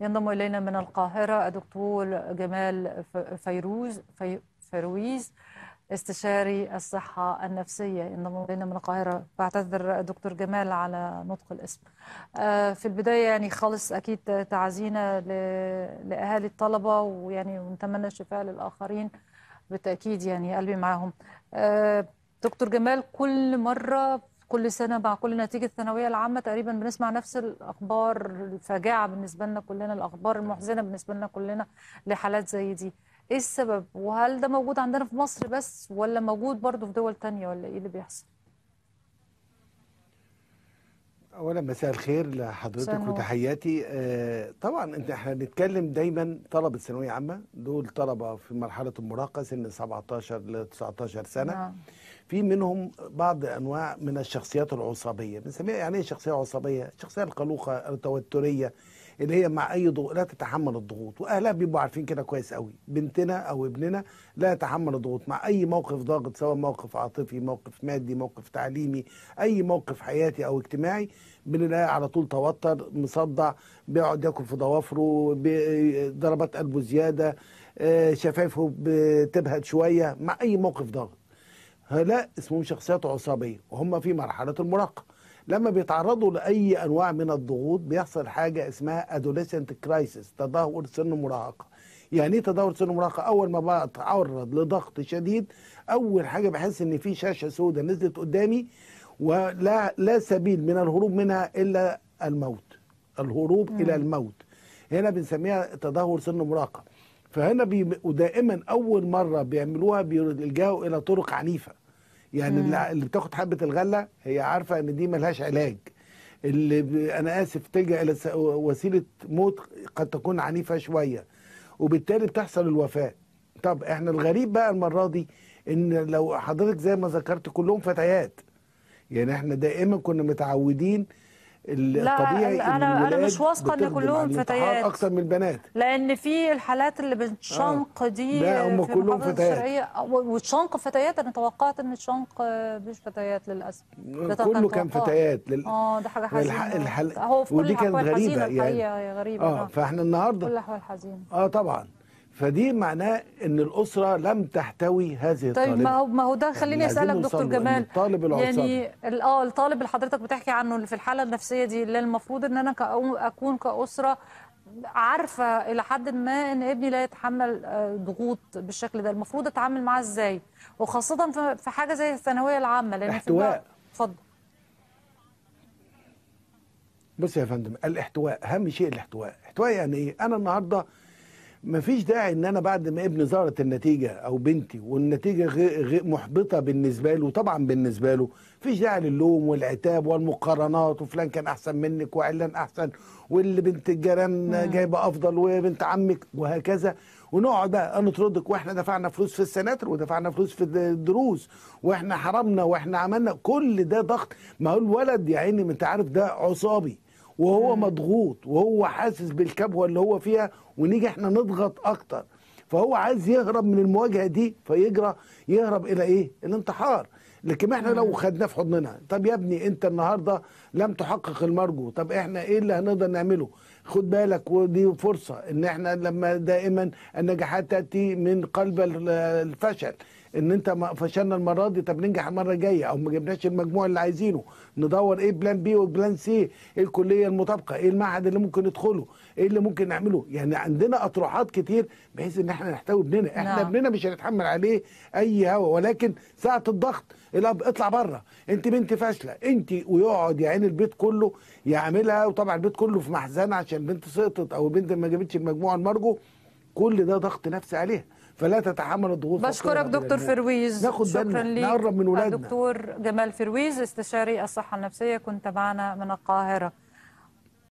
ينضم إلينا من القاهرة الدكتور جمال فيروز في فيرويز استشاري الصحة النفسية ينضم إلينا من القاهرة بعتذر دكتور جمال على نطق الاسم آه، في البداية يعني خالص أكيد تعزينا لأهالي الطلبة ويعني ونتمنى الشفاء للآخرين بالتأكيد يعني قلبي معاهم آه، دكتور جمال كل مرة كل سنه مع كل نتيجه الثانويه العامه تقريبا بنسمع نفس الاخبار الفاجعه بالنسبه لنا كلنا الاخبار المحزنه بالنسبه لنا كلنا لحالات زي دي ايه السبب وهل ده موجود عندنا في مصر بس ولا موجود برضه في دول تانية ولا ايه اللي بيحصل اولا مساء الخير لحضرتك وتحياتي آه طبعا انت احنا بنتكلم دايما طلبه ثانويه عامه دول طلبه في مرحله المراهقه سن 17 ل 19 سنه نعم. في منهم بعض انواع من الشخصيات العصبيه بنسميها يعني ايه شخصيه عصبيه شخصيه القلوقه التوتريه اللي هي مع اي ضغوط لا تتحمل الضغوط واهلها بيبقوا عارفين كده كويس قوي بنتنا او ابننا لا يتحمل الضغوط مع اي موقف ضاغط سواء موقف عاطفي موقف مادي موقف تعليمي اي موقف حياتي او اجتماعي بنلاقي على طول توتر مصدع بيقعد ياكل في ضوافره ضربات قلبه زياده آه، شفايفه بتبهت شويه مع اي موقف ضاغط هؤلاء اسمهم شخصيات عصابيه وهم في مرحله المراقبه لما بيتعرضوا لاي انواع من الضغوط بيحصل حاجه اسمها ادوليسنت كرايسيس تدهور سن مراهقه يعني ايه تدهور سن المراهقه اول ما بتعرض لضغط شديد اول حاجه بحس ان في شاشه سوداء نزلت قدامي ولا لا سبيل من الهروب منها الا الموت الهروب مم. الى الموت هنا بنسميها تدهور سن المراهقه فهنا بي ودائما اول مره بيعملوها بيلجأوا الى طرق عنيفه يعني مم. اللي بتاخد حبه الغله هي عارفه ان دي ملهاش علاج اللي انا اسف تلجا الى وسيله موت قد تكون عنيفه شويه وبالتالي بتحصل الوفاه طب احنا الغريب بقى المره دي ان لو حضرتك زي ما ذكرت كلهم فتيات يعني احنا دائما كنا متعودين الطبيعي لا انا انا مش واثقه ان كلهم فتيات اكتر من البنات لان في الحالات اللي بتشنق آه. دي لا هم كلهم فتيات وتشنق فتيات انا توقعت ان الشنق مش فتيات للاسف كله كان فتيات لل... اه ده حاجه حزينه الح... الح... هو في كل ودي كانت غريبه يعني, يعني غريبه اه نعم. فاحنا النهارده كل الاحوال حزينه اه طبعا فدي معناه ان الاسره لم تحتوي هذه الطالب طيب ما هو ما هو ده يعني خليني اسالك دكتور جمال الطالب العصابي. يعني اه الطالب اللي حضرتك بتحكي عنه اللي في الحاله النفسيه دي اللي المفروض ان انا اكون كاسره عارفه الى حد ما ان ابني لا يتحمل آه، ضغوط بالشكل ده المفروض اتعامل معاه ازاي وخاصه في حاجه زي الثانويه العامه لان احتواء اتفضل بص يا فندم الاحتواء اهم شيء الاحتواء احتواء يعني ايه انا النهارده مفيش داعي ان انا بعد ما ابني ظهرت النتيجه او بنتي والنتيجه غير غير محبطه بالنسبه له طبعا بالنسبه له مفيش داعي للوم والعتاب والمقارنات وفلان كان احسن منك وعلان احسن واللي بنت الجيران جايبه افضل وبنت عمك وهكذا ونقعد بقى نطردك واحنا دفعنا فلوس في السناتر ودفعنا فلوس في الدروس واحنا حرمنا واحنا عملنا كل ده ضغط ما هو الولد يا عيني انت عارف ده عصابي وهو مضغوط وهو حاسس بالكبوه اللي هو فيها ونيجي احنا نضغط اكتر فهو عايز يهرب من المواجهه دي فيجرى يهرب الى ايه؟ الانتحار لكن احنا لو خدناه في حضننا طب يا ابني انت النهارده لم تحقق المرجو طب احنا ايه اللي هنقدر نعمله خد بالك ودي فرصه ان احنا لما دائما النجاحات تاتي من قلب الفشل ان انت ما فشلنا المره دي طب ننجح المره الجايه او ما جبناش المجموع اللي عايزينه ندور ايه بلان بي وبلان سي ايه الكليه المطابقه ايه المعهد اللي ممكن ندخله ايه اللي ممكن نعمله يعني عندنا اطروحات كتير بحيث ان احنا نحتوي ابننا احنا نعم. ابننا مش هنتحمل عليه اي هوا ولكن ساعه الضغط الاب اطلع بره انت بنت فاشله انت ويقعد يا البيت كله يعملها وطبعا البيت كله في محزنه عشان بنت سقطت او بنت ما جابتش المجموع المرجو كل ده ضغط نفسي عليها فلا تتحمل الضغوط بشكرك دكتور فرويز ناخد شكرا لي نقرب من ولادنا دكتور جمال فرويز استشاري الصحه النفسيه كنت معنا من القاهره